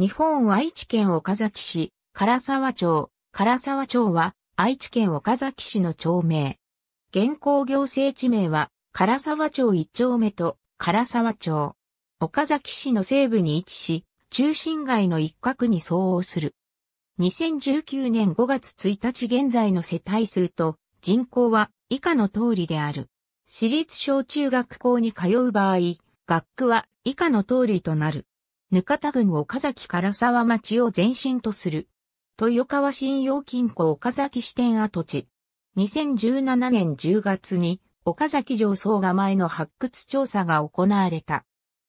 日本愛知県岡崎市、唐沢町、唐沢町は愛知県岡崎市の町名。現行行政地名は唐沢町1丁目と唐沢町。岡崎市の西部に位置し、中心街の一角に相応する。2019年5月1日現在の世帯数と人口は以下の通りである。私立小中学校に通う場合、学区は以下の通りとなる。ぬかた郡岡崎唐沢町を前身とする。豊川信用金庫岡崎支店跡地。2017年10月に岡崎城総構の発掘調査が行われた。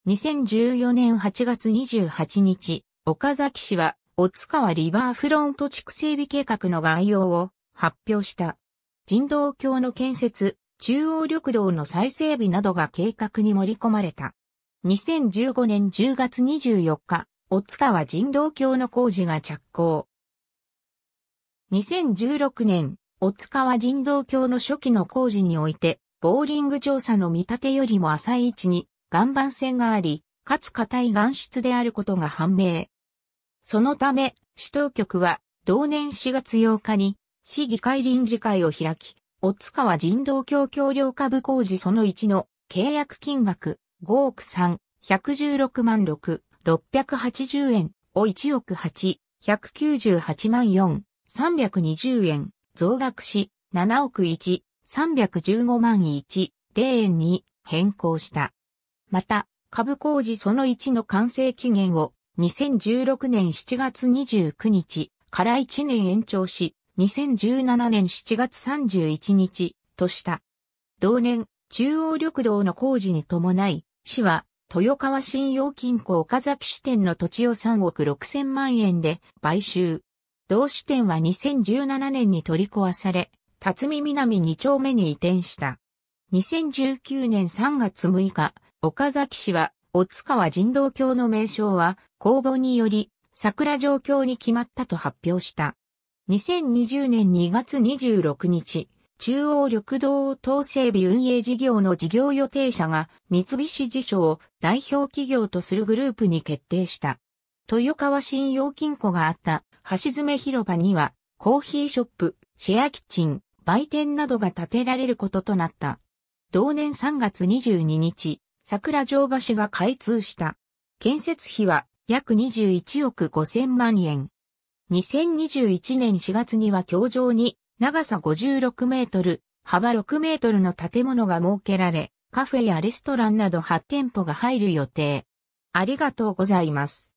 2014年8月28日、岡崎市は大塚川リバーフロント地区整備計画の概要を発表した。人道橋の建設、中央緑道の再整備などが計画に盛り込まれた。2015年10月24日、オツ川人道橋の工事が着工。2016年、オツ川人道橋の初期の工事において、ボーリング調査の見立てよりも浅い位置に岩盤線があり、かつ硬い岩質であることが判明。そのため、市当局は同年4月8日に市議会臨時会を開き、オツ川人道橋橋梁下部工事その1の契約金額5億3、116万6、680円を1億8、198万4、320円、増額し、7億1、315万1、0円に変更した。また、株工事その1の完成期限を2016年7月29日から1年延長し、2017年7月31日とした。同年、中央緑道の工事に伴い、市は、豊川信用金庫岡崎支店の土地を3億6千万円で買収。同支店は2017年に取り壊され、辰巳南2丁目に移転した。2019年3月6日、岡崎市は、小津川人道橋の名称は公募により桜上況に決まったと発表した。2020年2月26日、中央緑道等整備運営事業の事業予定者が三菱地所を代表企業とするグループに決定した。豊川信用金庫があった橋爪広場にはコーヒーショップ、シェアキッチン、売店などが建てられることとなった。同年3月22日、桜城橋が開通した。建設費は約21億5000万円。2021年4月には教場に長さ56メートル、幅6メートルの建物が設けられ、カフェやレストランなど8店舗が入る予定。ありがとうございます。